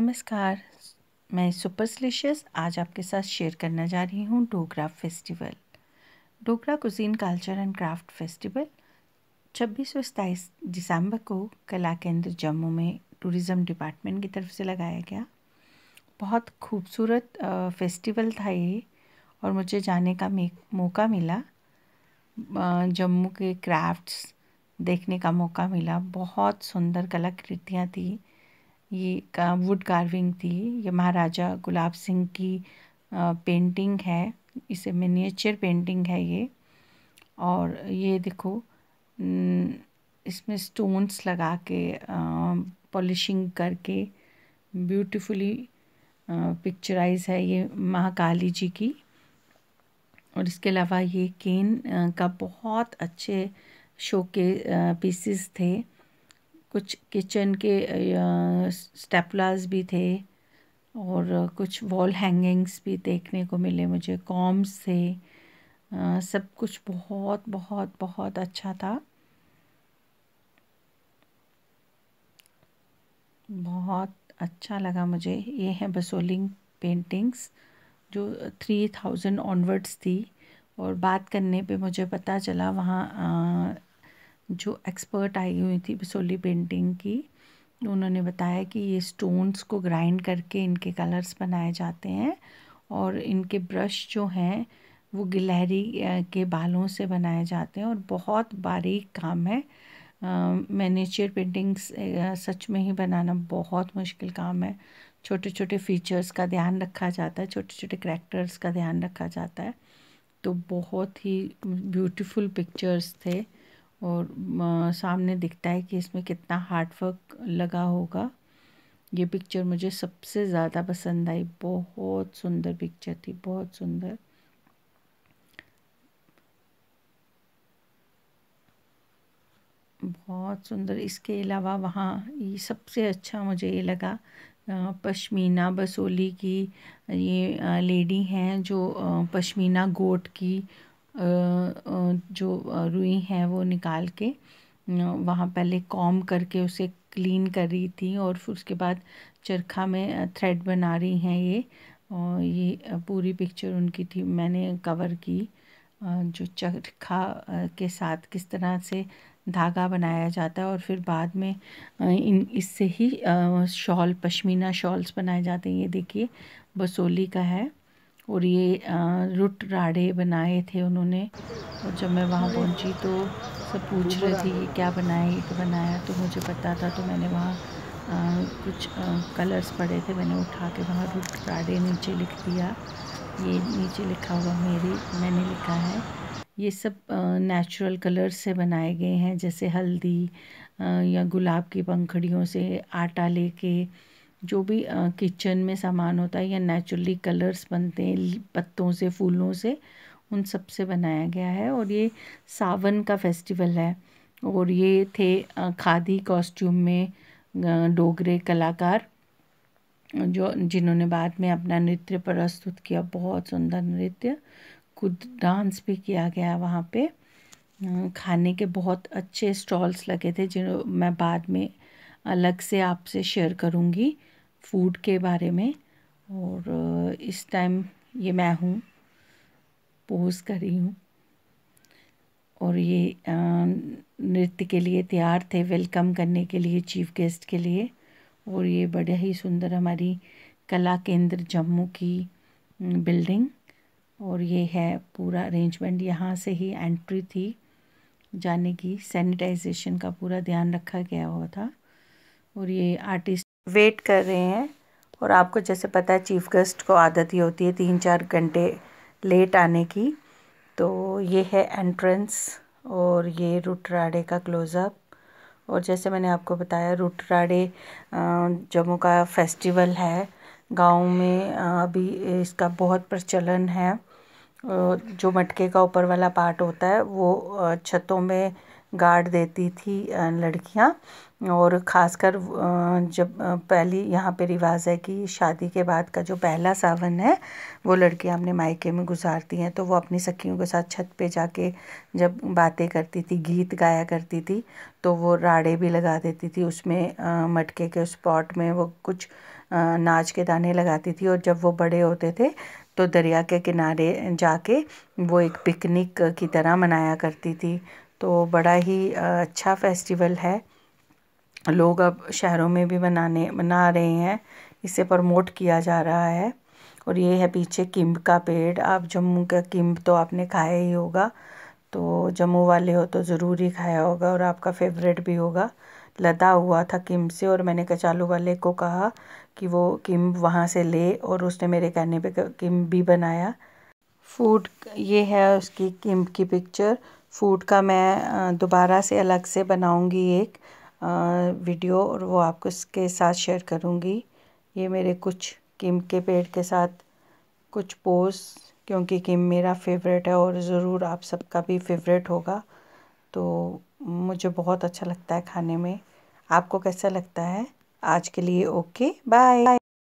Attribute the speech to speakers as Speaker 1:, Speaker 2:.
Speaker 1: नमस्कार मैं सुपरस्लिशियस आज आपके साथ शेयर करना जा रही हूँ Dogra festival Dogra cuisine culture and craft festival छब्बीस और सताईस दिसंबर को कला केंद्र जम्मू में टूरिज़्म डिपार्टमेंट की तरफ से लगाया गया बहुत खूबसूरत फेस्टिवल था ये और मुझे जाने का मौका मिला जम्मू के क्राफ्ट्स देखने का मौका मिला बहुत सुंदर कलाकृतियाँ थी ये का वुड कार्विंग थी ये महाराजा गुलाब सिंह की पेंटिंग है इसे मिनिएचर पेंटिंग है ये और ये देखो इसमें स्टोन्स लगा के पॉलिशिंग करके ब्यूटीफुली पिक्चराइज है ये महाकाली जी की और इसके अलावा ये केन का बहुत अच्छे शो के पीसीस थे कुछ किचन के स्टेपलाज भी थे और कुछ वॉल हैंगिंग्स भी देखने को मिले मुझे कॉम्स थे आ, सब कुछ बहुत बहुत बहुत अच्छा था बहुत अच्छा लगा मुझे ये है बसोलिंग पेंटिंग्स जो थ्री थाउजेंड ऑनवर्ड्स थी और बात करने पे मुझे पता चला वहाँ जो एक्सपर्ट आई हुई थी बिसोली पेंटिंग की उन्होंने बताया कि ये स्टोन्स को ग्राइंड करके इनके कलर्स बनाए जाते हैं और इनके ब्रश जो हैं वो गिलहरी के बालों से बनाए जाते हैं और बहुत बारीक काम है मैनेचर पेंटिंग्स सच में ही बनाना बहुत मुश्किल काम है छोटे छोटे फीचर्स का ध्यान रखा जाता है छोटे छोटे करेक्टर्स का ध्यान रखा जाता है तो बहुत ही ब्यूटीफुल पिक्चर्स थे और सामने दिखता है कि इसमें कितना हार्डवर्क लगा होगा ये पिक्चर मुझे सबसे ज़्यादा पसंद आई बहुत सुंदर पिक्चर थी बहुत सुंदर बहुत सुंदर इसके अलावा वहाँ ये सबसे अच्छा मुझे ये लगा पश्मीना बसोली की ये लेडी हैं जो पश्मीना गोट की जो रुई है वो निकाल के वहाँ पहले कॉम करके उसे क्लीन कर रही थी और फिर उसके बाद चरखा में थ्रेड बना रही हैं ये और ये पूरी पिक्चर उनकी थी मैंने कवर की जो चरखा के साथ किस तरह से धागा बनाया जाता है और फिर बाद में इन इससे ही शॉल पश्मीना शॉल्स बनाए जाते हैं ये देखिए बसोली का है और ये रुट राडे बनाए थे उन्होंने और जब मैं वहाँ पहुँची तो सब पूछ रहे थे ये क्या बनाए ये तो बनाया तो मुझे पता था तो मैंने वहाँ कुछ कलर्स पड़े थे मैंने उठा के वहाँ रुट राडे नीचे लिख दिया ये नीचे लिखा हुआ मेरी मैंने लिखा है ये सब नेचुरल कलर्स से बनाए गए हैं जैसे हल्दी या गुलाब की पंखड़ियों से आटा लेके जो भी किचन में सामान होता है या नेचुरली कलर्स बनते हैं पत्तों से फूलों से उन सब से बनाया गया है और ये सावन का फेस्टिवल है और ये थे खादी कॉस्ट्यूम में डोगरे कलाकार जो जिन्होंने बाद में अपना नृत्य प्रस्तुत किया बहुत सुंदर नृत्य खुद डांस भी किया गया वहाँ पे खाने के बहुत अच्छे स्टॉल्स लगे थे जिन्हों मैं बाद में अलग से आपसे शेयर करूँगी फूड के बारे में और इस टाइम ये मैं हूँ पोज कर रही हूँ और ये नृत्य के लिए तैयार थे वेलकम करने के लिए चीफ गेस्ट के लिए और ये बड़े ही सुंदर हमारी कला केंद्र जम्मू की बिल्डिंग और ये है पूरा अरेंजमेंट यहाँ से ही एंट्री थी जाने की सैनिटाइजेशन का पूरा ध्यान रखा गया हुआ था और ये आर्टिस्ट वेट कर रहे हैं और आपको जैसे पता है चीफ़ गेस्ट को आदत ही होती है तीन चार घंटे लेट आने की तो ये है एंट्रेंस और ये रुटराडे का क्लोज़अप और जैसे मैंने आपको बताया रुटराडे जम्मू का फेस्टिवल है गांव में अभी इसका बहुत प्रचलन है जो मटके का ऊपर वाला पार्ट होता है वो छतों में गार्ड देती थी लड़कियां और ख़ासकर जब पहली यहाँ पे रिवाज है कि शादी के बाद का जो पहला सावन है वो लड़कियाँ अपने मायके में गुजारती हैं तो वो अपनी सखियों के साथ छत पे जाके जब बातें करती थी गीत गाया करती थी तो वो राड़े भी लगा देती थी उसमें मटके के उस पॉट में वो कुछ नाच के दाने लगाती थी और जब वो बड़े होते थे तो दरिया के किनारे जाके वो एक पिकनिक की तरह मनाया करती थी तो बड़ा ही अच्छा फेस्टिवल है लोग अब शहरों में भी मनाने मना रहे हैं इसे प्रमोट किया जा रहा है और ये है पीछे किम्ब का पेड़ आप जम्मू का किम्ब तो आपने खाया ही होगा तो जम्मू वाले हो तो ज़रूर ही खाया होगा और आपका फेवरेट भी होगा लदा हुआ था किम से और मैंने कचालू वाले को कहा कि वो किम वहाँ से ले और उसने मेरे कहने पे किम भी बनाया फूड ये है उसकी किम की पिक्चर फ़ूड का मैं दोबारा से अलग से बनाऊंगी एक वीडियो और वो आपको इसके साथ शेयर करूंगी ये मेरे कुछ किम के पेड़ के साथ कुछ पोज क्योंकि किम मेरा फेवरेट है और ज़रूर आप सबका भी फेवरेट होगा तो मुझे बहुत अच्छा लगता है खाने में आपको कैसा लगता है आज के लिए ओके बाय